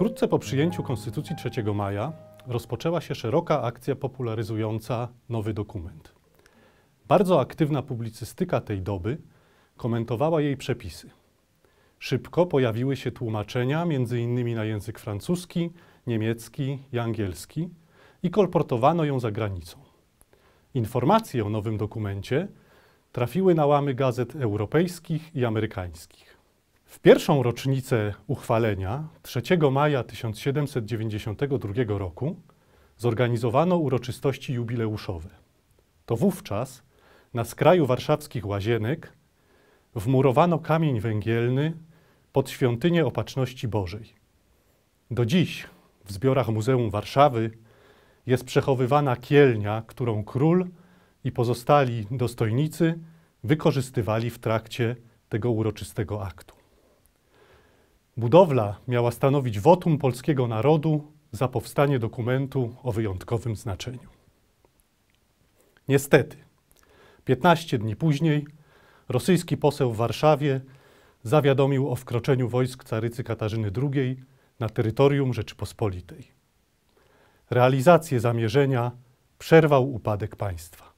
Wkrótce po przyjęciu Konstytucji 3 maja rozpoczęła się szeroka akcja popularyzująca nowy dokument. Bardzo aktywna publicystyka tej doby komentowała jej przepisy. Szybko pojawiły się tłumaczenia, między innymi na język francuski, niemiecki i angielski, i kolportowano ją za granicą. Informacje o nowym dokumencie trafiły na łamy gazet europejskich i amerykańskich. W pierwszą rocznicę uchwalenia 3 maja 1792 roku zorganizowano uroczystości jubileuszowe. To wówczas na skraju warszawskich łazienek wmurowano kamień węgielny pod świątynię Opatrzności Bożej. Do dziś w zbiorach Muzeum Warszawy jest przechowywana kielnia, którą król i pozostali dostojnicy wykorzystywali w trakcie tego uroczystego aktu. Budowla miała stanowić wotum polskiego narodu za powstanie dokumentu o wyjątkowym znaczeniu. Niestety, 15 dni później rosyjski poseł w Warszawie zawiadomił o wkroczeniu wojsk carycy Katarzyny II na terytorium Rzeczypospolitej. Realizację zamierzenia przerwał upadek państwa.